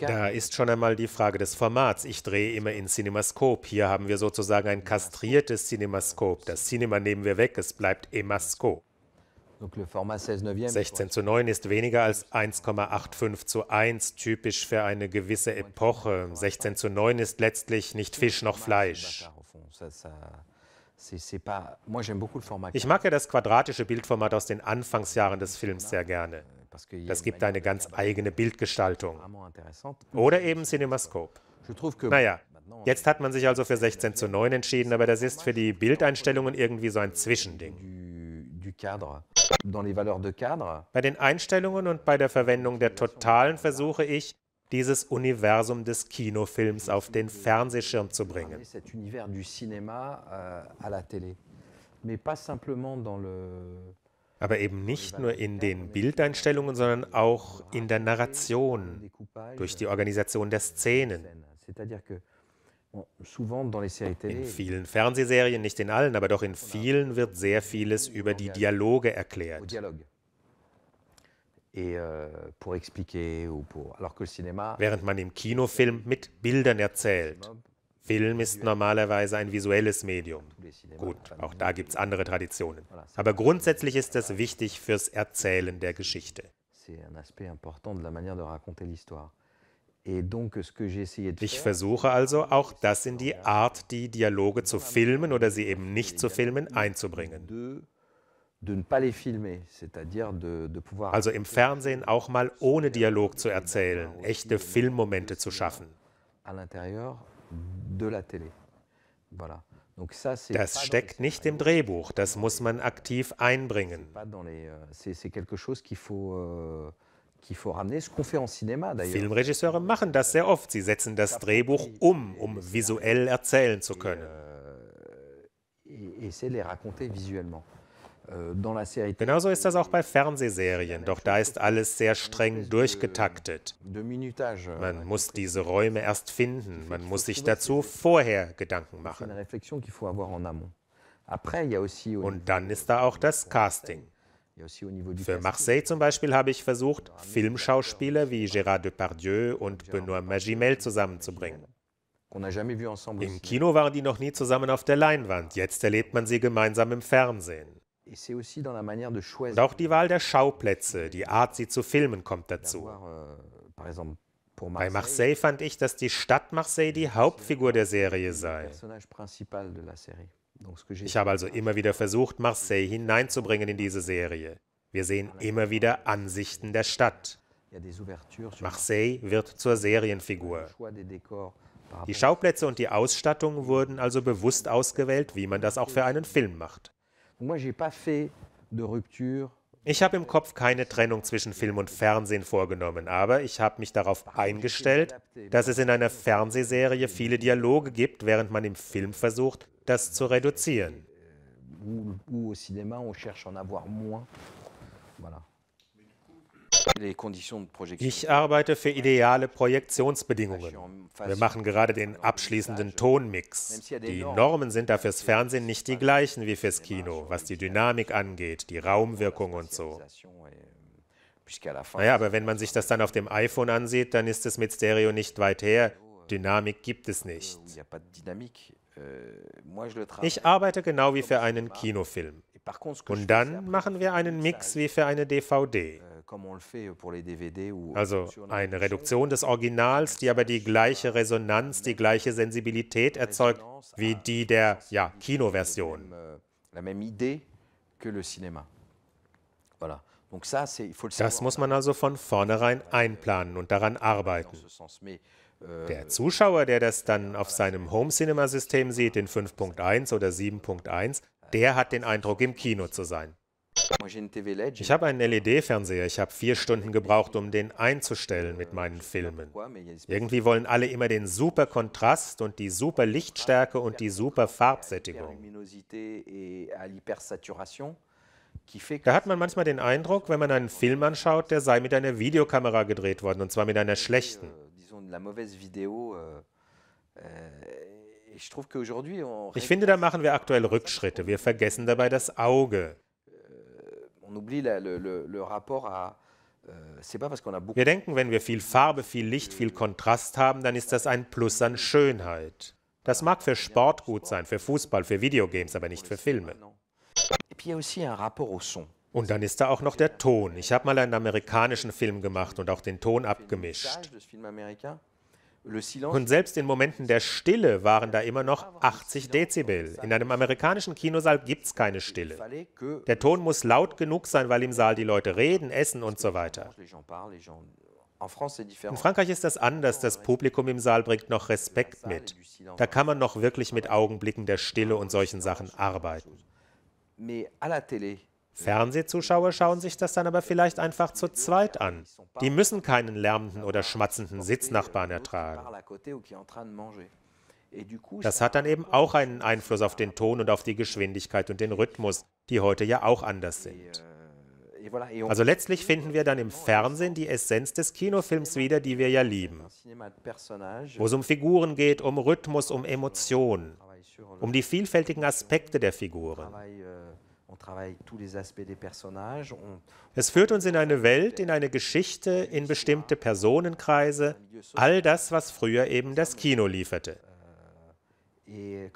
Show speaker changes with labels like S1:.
S1: Da ist schon einmal die Frage des Formats. Ich drehe immer in Cinemascope. Hier haben wir sozusagen ein kastriertes Cinemascope. Das Cinema nehmen wir weg, es bleibt Emascope. 16 zu 9 ist weniger als 1,85 zu 1, typisch für eine gewisse Epoche. 16 zu 9 ist letztlich nicht Fisch noch Fleisch. Ich mag ja das quadratische Bildformat aus den Anfangsjahren des Films sehr gerne. Das gibt eine ganz eigene Bildgestaltung. Oder eben Cinemascope. Naja, jetzt hat man sich also für 16 zu 9 entschieden, aber das ist für die Bildeinstellungen irgendwie so ein Zwischending. Bei den Einstellungen und bei der Verwendung der Totalen versuche ich, dieses Universum des Kinofilms auf den Fernsehschirm zu bringen.
S2: Euh,
S1: Aber eben nicht nur in den Bildeinstellungen, sondern auch in der Narration, durch die Organisation der Szenen. In vielen Fernsehserien, nicht in allen, aber doch in vielen wird sehr vieles über die Dialoge erklärt. Euh, Während man im Kinofilm mit Bildern erzählt. Film ist normalerweise ein visuelles Medium. Gut, auch da gibt es andere Traditionen. Aber grundsätzlich ist das wichtig fürs Erzählen der Geschichte.
S2: C'est un aspect important de la manière de raconter l'histoire. Ich
S1: versuche also auch das in die Art, die Dialoge zu filmen oder sie eben nicht zu filmen, einzubringen.
S2: Ne also
S1: im Fernsehen auch mal ohne Dialog zu erzählen, echte Filmmomente zu schaffen.
S2: Das steckt nicht im Drehbuch, das muss man aktiv einbringen.
S1: Filmregisseure machen das sehr oft. Sie setzen das Drehbuch um, um visuell erzählen zu können. Euh, euh, Genauso ist das auch bei Fernsehserien, doch da ist alles sehr streng durchgetaktet. Euh, man muss diese Räume erst finden, man muss sich dazu vorher Gedanken machen. Und dann ist da auch das Casting. Für Marseille zum Beispiel habe ich versucht, Filmschauspieler wie Gérard Depardieu und Benoît Magimel zusammenzubringen. Im Kino waren die noch nie zusammen auf der Leinwand, jetzt erlebt man sie gemeinsam im Fernsehen. Und auch die Wahl der Schauplätze, die Art, sie zu filmen, kommt dazu. Euh, Bei Marseille fand ich, dass die Stadt Marseille die Hauptfigur der Serie sei. Ich habe also immer wieder versucht, Marseille hineinzubringen in diese Serie. Wir sehen immer wieder Ansichten der Stadt. Marseille wird zur Serienfigur. Die Schauplätze und die Ausstattung wurden also bewusst ausgewählt, wie man das auch für einen Film macht. Ich habe im Kopf keine Trennung zwischen Film und Fernsehen vorgenommen, aber ich habe mich darauf eingestellt, dass es in einer Fernsehserie viele Dialoge gibt, während man im Film versucht, das zu reduzieren. Ich arbeite für ideale Projektionsbedingungen. Wir machen gerade den abschließenden Tonmix. Die Normen sind da fürs Fernsehen nicht die gleichen wie fürs Kino, was die Dynamik angeht, die Raumwirkung und so.
S2: Euh, naja,
S1: aber wenn man sich das dann auf dem iPhone ansieht, dann ist es mit Stereo nicht weit her. Euh, Dynamik gibt es nicht.
S2: Euh, ich
S1: arbeite genau wie für einen Kinofilm. Und dann machen wir einen Mix wie für eine DVD. Euh, also eine Reduktion des Originals, die aber die gleiche Resonanz, die gleiche Sensibilität erzeugt wie die der ja, Kinoversion.
S2: Euh, das
S1: muss man also von vornherein einplanen und daran arbeiten. Äh, der Zuschauer, der das dann auf seinem Home-Cinema-System sieht, in 5.1 oder 7.1, der hat den Eindruck, im Kino zu sein.
S2: Ich
S1: habe einen LED-Fernseher. Ich habe vier Stunden gebraucht, um den einzustellen mit meinen Filmen. Irgendwie wollen alle immer den super Kontrast und die super Lichtstärke und die super Farbsättigung. Da hat man manchmal den Eindruck, wenn man einen Film anschaut, der sei mit einer Videokamera gedreht worden, und zwar mit einer schlechten. Euh,
S2: Euh, euh, ich
S1: finde, da machen wir aktuell Rückschritte. Wir vergessen dabei das Auge.
S2: Euh, wir
S1: denken, wenn wir viel Farbe, viel Licht, viel Kontrast haben, dann ist das ein Plus an Schönheit. Das mag für Sport gut sein, für Fußball, für Videogames, aber nicht für Filme. Und es gibt auch einen rapport zum son. Und dann ist da auch noch der Ton. Ich habe mal einen amerikanischen Film gemacht und auch den Ton abgemischt. Und selbst in Momenten der Stille waren da immer noch 80 Dezibel. In einem amerikanischen Kinosaal gibt es keine Stille. Der Ton muss laut genug sein, weil im Saal die Leute reden, essen und so
S2: weiter. In Frankreich
S1: ist das anders. Das Publikum im Saal bringt noch Respekt mit. Da kann man noch wirklich mit Augenblicken der Stille und solchen Sachen arbeiten.
S2: Mais à la télé,
S1: Fernsehzuschauer schauen sich das dann aber vielleicht einfach zu zweit an. Die müssen keinen lärmenden oder schmatzenden Sitznachbarn ertragen. Das hat dann eben auch einen Einfluss auf den Ton und auf die Geschwindigkeit und den Rhythmus, die heute ja auch anders sind. Also letztlich finden wir dann im Fernsehen die Essenz des Kinofilms wieder, die wir ja lieben. Wo es um Figuren geht, um Rhythmus, um Emotionen, um die vielfältigen Aspekte der Figuren. Es führt uns in eine Welt, in eine Geschichte, in bestimmte Personenkreise, all das, was früher eben das Kino lieferte.
S2: Euh,